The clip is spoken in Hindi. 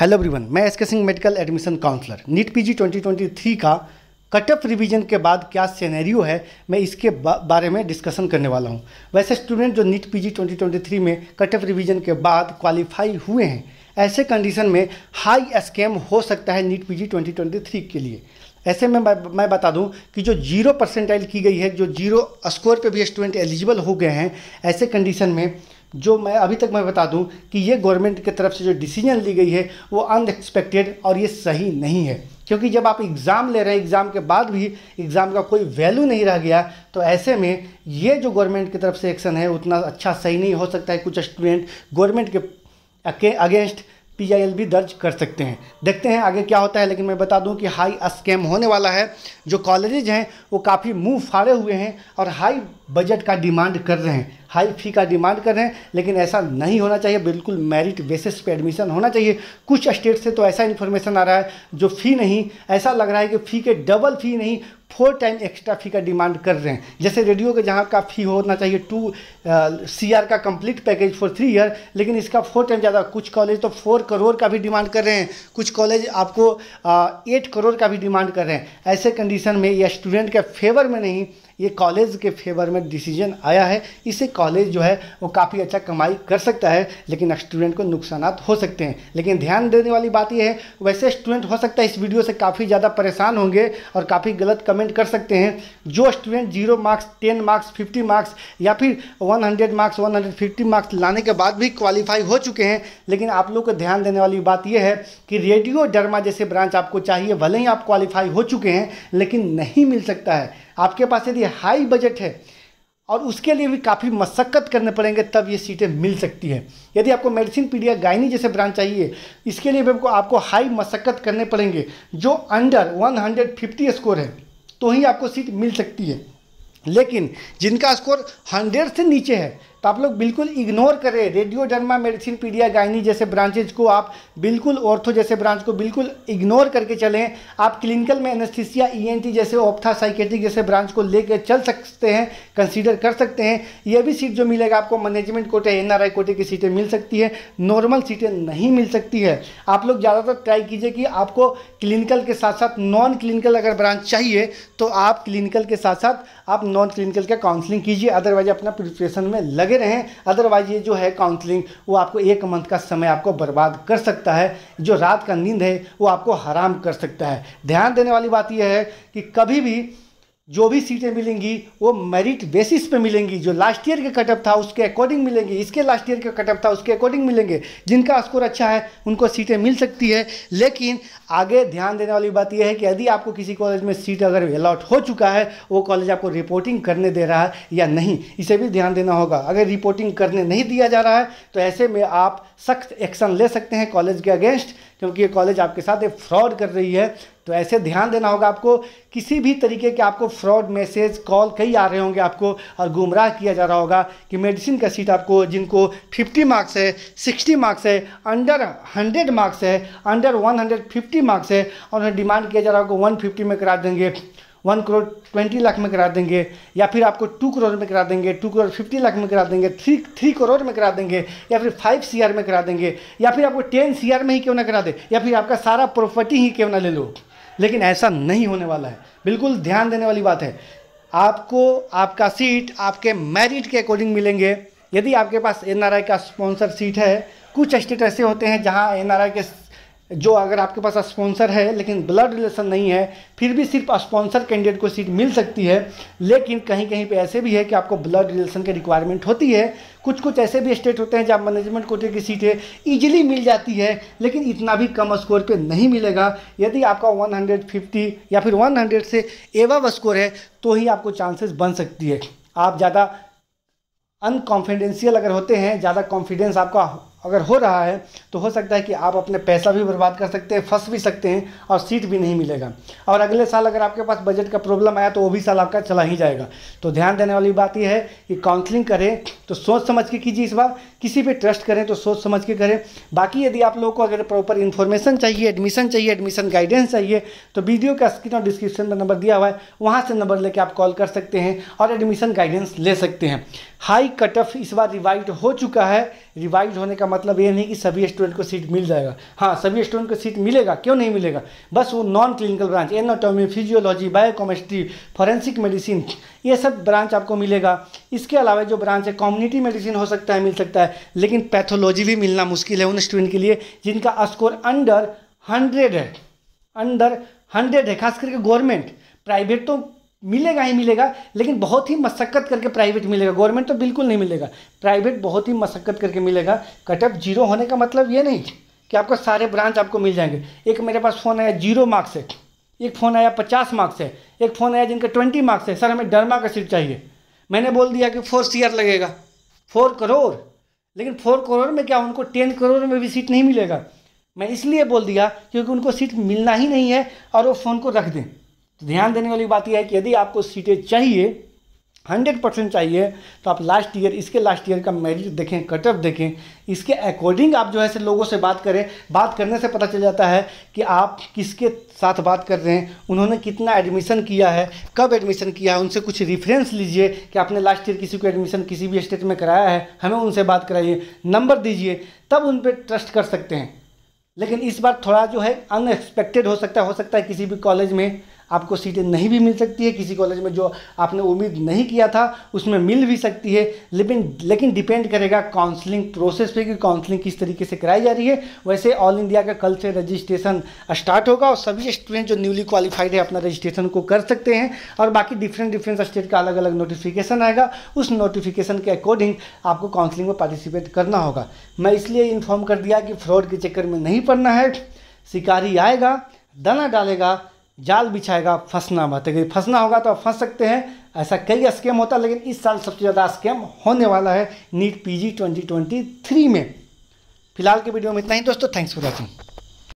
हेलो एवरीवन मैं S K Singh medical admission counsellor NEET PG 2023 का कट ऑफ रिविजन के बाद क्या सिनेरियो है मैं इसके बारे में डिस्कशन करने वाला हूं वैसे स्टूडेंट जो नीट पीजी 2023 में कट ऑफ रिविजन के बाद क्वालिफाई हुए हैं ऐसे कंडीशन में हाई स्कैम हो सकता है नीट पीजी 2023 के लिए ऐसे में मैं बता दूं कि जो जीरो परसेंटाइल की गई है जो जीरो स्कोर पे भी स्टूडेंट एलिजिबल हो गए हैं ऐसे कंडीशन में जो मैं अभी तक मैं बता दूं कि ये गवर्नमेंट की तरफ से जो डिसीजन ली गई है वो अनएक्सपेक्टेड और ये सही नहीं है क्योंकि जब आप एग्ज़ाम ले रहे हैं एग्ज़ाम के बाद भी एग्ज़ाम का कोई वैल्यू नहीं रह गया तो ऐसे में ये जो गवर्नमेंट की तरफ से एक्शन है उतना अच्छा सही नहीं हो सकता है कुछ स्टूडेंट गवर्नमेंट के अगेंस्ट पी दर्ज कर सकते हैं देखते हैं आगे क्या होता है लेकिन मैं बता दूं कि हाई स्कैम होने वाला है जो कॉलेजेज हैं वो काफ़ी मुंह फाड़े हुए हैं और हाई बजट का डिमांड कर रहे हैं हाई फी का डिमांड कर रहे हैं लेकिन ऐसा नहीं होना चाहिए बिल्कुल मेरिट बेसिस पे एडमिशन होना चाहिए कुछ स्टेट से तो ऐसा इन्फॉर्मेशन आ रहा है जो फ़ी नहीं ऐसा लग रहा है कि फ़ी के डबल फ़ी नहीं फोर टाइम एक्स्ट्रा फ़ी का डिमांड कर रहे हैं जैसे रेडियो के जहाँ का फ़ी होना चाहिए टू सी आर का complete package for three year लेकिन इसका फोर टाइम ज़्यादा कुछ कॉलेज तो फोर करोड़ का भी डिमांड कर रहे हैं कुछ कॉलेज आपको एट करोड़ का भी डिमांड कर रहे हैं ऐसे कंडीशन में या स्टूडेंट के फेवर में नहीं ये कॉलेज के फेवर में डिसीजन आया है इससे कॉलेज जो है वो काफ़ी अच्छा कमाई कर सकता है लेकिन स्टूडेंट को नुकसान हो सकते हैं लेकिन ध्यान देने वाली बात यह है वैसे स्टूडेंट हो सकता है इस वीडियो से काफ़ी ज़्यादा परेशान होंगे और काफ़ी गलत कमेंट कर सकते हैं जो student zero marks ten marks fifty marks या फिर one hundred marks one hundred fifty marks लाने के बाद भी क्वालिफाई हो चुके हैं लेकिन आप लोग को ध्यान देने वाली बात यह है कि रेडियो डरमा जैसे ब्रांच आपको चाहिए भले ही आप क्वालिफाई हो चुके हैं लेकिन नहीं मिल सकता है आपके पास यदि हाई बजट है और उसके लिए भी काफ़ी मशक्क़त करने पड़ेंगे तब ये सीटें मिल सकती हैं यदि आपको मेडिसिन पीडिया गायनी जैसे ब्रांच चाहिए इसके लिए भी आपको आपको हाई मशक्क़त करने पड़ेंगे जो अंडर 150 स्कोर है तो ही आपको सीट मिल सकती है लेकिन जिनका स्कोर 100 से नीचे है तो आप लोग बिल्कुल इग्नोर करें रेडियोडर्मा मेडिसिन पीडिया गायनी जैसे ब्रांचेज को आप बिल्कुल ऑर्थो जैसे ब्रांच को बिल्कुल इग्नोर करके चलें आप क्लिनिकल में एनेस्थीसिया ईएनटी e जैसे ऑप्था साइकेटिक जैसे ब्रांच को लेकर चल सकते हैं कंसीडर कर सकते हैं यह भी सीट जो मिलेगा आपको मैनेजमेंट कोटे एन आर कोटे की सीटें मिल सकती है नॉर्मल सीटें नहीं मिल सकती है आप लोग ज़्यादातर ट्राई कीजिए कि आपको क्लिनिकल के साथ साथ नॉन क्लिनिकल अगर ब्रांच चाहिए तो आप क्लिनिकल के साथ साथ आप नॉन क्लिनिकल का काउंसलिंग कीजिए अदरवाइज अपना प्रिपरेशन में लगे लगे रहें अदरवाइज ये जो है काउंसलिंग वो आपको एक मंथ का समय आपको बर्बाद कर सकता है जो रात का नींद है वो आपको हराम कर सकता है ध्यान देने वाली बात यह है कि कभी भी जो भी सीटें मिलेंगी वो मेरिट बेसिस पे मिलेंगी जो लास्ट ईयर के कटअप था उसके अकॉर्डिंग मिलेंगी इसके लास्ट ईयर के कटअप था उसके अकॉर्डिंग मिलेंगे जिनका स्कोर अच्छा है उनको सीटें मिल सकती है लेकिन आगे ध्यान देने वाली बात यह है कि यदि आपको किसी कॉलेज में सीट अगर अलॉट हो चुका है वो कॉलेज आपको रिपोर्टिंग करने दे रहा है या नहीं इसे भी ध्यान देना होगा अगर रिपोर्टिंग करने नहीं दिया जा रहा है तो ऐसे में आप सख्त एक्शन ले सकते हैं कॉलेज के अगेंस्ट क्योंकि ये कॉलेज आपके साथ एक फ्रॉड कर रही है तो ऐसे ध्यान देना होगा आपको किसी भी तरीके के आपको फ्रॉड मैसेज कॉल कई आ रहे होंगे आपको और गुमराह किया जा रहा होगा कि मेडिसिन का सीट आपको जिनको 50 मार्क्स है 60 मार्क्स है अंडर 100 मार्क्स है अंडर 150 मार्क्स है और उन्हें डिमांड किया जा रहा होगा फिफ्टी में करा देंगे वन करोड़ ट्वेंटी लाख में करा देंगे या फिर आपको टू करोड़ में करा देंगे टू करोड़ फिफ्टी लाख में करा देंगे थ्री थ्री करोड़ में करा देंगे या फिर फाइव सी में करा देंगे या फिर आपको टेन सी में ही क्यों ना करा दे या फिर आपका सारा प्रॉपर्टी ही क्यों ना ले लो लेकिन ऐसा नहीं होने वाला है बिल्कुल ध्यान देने वाली बात है आपको आपका सीट आपके मेरिट के अकॉर्डिंग मिलेंगे यदि आपके पास एन का स्पॉन्सर सीट है कुछ स्टेट ऐसे होते हैं जहाँ एन के जो अगर आपके पास स्पॉन्सर है लेकिन ब्लड रिलेशन नहीं है फिर भी सिर्फ स्पॉन्सर कैंडिडेट को सीट मिल सकती है लेकिन कहीं कहीं पे ऐसे भी है कि आपको ब्लड रिलेशन की रिक्वायरमेंट होती है कुछ कुछ ऐसे भी स्टेट होते हैं जहाँ मैनेजमेंट कोटे की सीटें ईजिली मिल जाती है लेकिन इतना भी कम स्कोर पर नहीं मिलेगा यदि आपका वन या फिर वन से एवव स्कोर है तो ही आपको चांसेस बन सकती है आप ज़्यादा अनकॉन्फिडेंशियल अगर होते हैं ज़्यादा कॉन्फिडेंस आपका अगर हो रहा है तो हो सकता है कि आप अपने पैसा भी बर्बाद कर सकते हैं फंस भी सकते हैं और सीट भी नहीं मिलेगा और अगले साल अगर आपके पास बजट का प्रॉब्लम आया तो वो भी साल आपका चला ही जाएगा तो ध्यान देने वाली बात यह है कि काउंसलिंग करें तो सोच समझ के कीजिए इस बार किसी पर ट्रस्ट करें तो सोच समझ के करें बाकी यदि आप लोगों को अगर प्रॉपर इन्फॉर्मेशन चाहिए एडमिशन चाहिए एडमिशन गाइडेंस चाहिए तो वीडियो का स्क्रीन और डिस्क्रिप्शन में नंबर दिया हुआ है वहाँ से नंबर लेकर आप कॉल कर सकते हैं और एडमिशन गाइडेंस ले सकते हैं हाई कट ऑफ इस बार रिवाइज हो चुका है रिवाइज होने का मतलब ये नहीं कि सभी स्टूडेंट को सीट मिल जाएगा हाँ सभी स्टूडेंट को सीट मिलेगा क्यों नहीं मिलेगा बस वो non clinical branch anatomy physiology biochemistry forensic medicine ये सब ब्रांच आपको मिलेगा इसके अलावा जो ब्रांच है कम्युनिटी मेडिसिन हो सकता है मिल सकता है लेकिन पैथोलॉजी भी मिलना मुश्किल है उन स्टूडेंट के लिए जिनका स्कोर अंडर हंड्रेड है अंडर हंड्रेड है खास करके गवर्नमेंट प्राइवेट तो मिलेगा ही मिलेगा लेकिन बहुत ही मशक्क़त करके प्राइवेट मिलेगा गवर्नमेंट तो बिल्कुल नहीं मिलेगा प्राइवेट बहुत ही मशक्क़त करके मिलेगा कटअप जीरो होने का मतलब ये नहीं कि आपको सारे ब्रांच आपको मिल जाएंगे एक मेरे पास फ़ोन आया जीरो मार्क्स है एक फ़ोन आया पचास मार्क्स है एक फ़ोन आया जिनका ट्वेंटी मार्क्स है सर हमें डरमा का सीट चाहिए मैंने बोल दिया कि फोर सीयर लगेगा फोर करोड़ लेकिन फोर करोड़ में क्या उनको टेन करोड़ में भी सीट नहीं मिलेगा मैं इसलिए बोल दिया क्योंकि उनको सीट मिलना ही नहीं है और वो फ़ोन को रख दें तो ध्यान देने वाली बात यह है कि यदि आपको सीटें चाहिए हंड्रेड परसेंट चाहिए तो आप लास्ट ईयर इसके लास्ट ईयर का मेरिट देखें कट ऑफ देखें इसके अकॉर्डिंग आप जो है से लोगों से बात करें बात करने से पता चल जाता है कि आप किसके साथ बात कर रहे हैं उन्होंने कितना एडमिशन किया है कब एडमिशन किया है उनसे कुछ रिफरेंस लीजिए कि आपने लास्ट ईयर किसी को एडमिशन किसी भी स्टेट में कराया है हमें उनसे बात कराइए नंबर दीजिए तब उन पर ट्रस्ट कर सकते हैं लेकिन इस बार थोड़ा जो है अनएक्सपेक्टेड हो सकता है हो सकता है किसी भी कॉलेज में आपको सीटें नहीं भी मिल सकती है किसी कॉलेज में जो आपने उम्मीद नहीं किया था उसमें मिल भी सकती है लेकिन लेकिन डिपेंड करेगा काउंसलिंग प्रोसेस पे कि काउंसलिंग किस तरीके से कराई जा रही है वैसे ऑल इंडिया का कल से रजिस्ट्रेशन स्टार्ट होगा और सभी स्टूडेंट जो न्यूली क्वालिफाइड है अपना रजिस्ट्रेशन को कर सकते हैं और बाकी डिफरेंट डिफरेंट स्टेट का अलग अलग नोटिफिकेशन आएगा उस नोटिफिकेशन के अकॉर्डिंग आपको काउंसलिंग में पार्टिसिपेट करना होगा मैं इसलिए इन्फॉर्म कर दिया कि फ्रॉड के चक्कर में नहीं पड़ना है शिकारी आएगा दाना डालेगा जाल बिछाएगा फंसना मत अगर फंसना होगा तो आप फंस सकते हैं ऐसा कई स्कैम होता है लेकिन इस साल सबसे ज़्यादा स्कैम होने वाला है नीट पीजी 2023 में फिलहाल के वीडियो में इतना ही दोस्तों थैंक्स फॉर वॉचिंग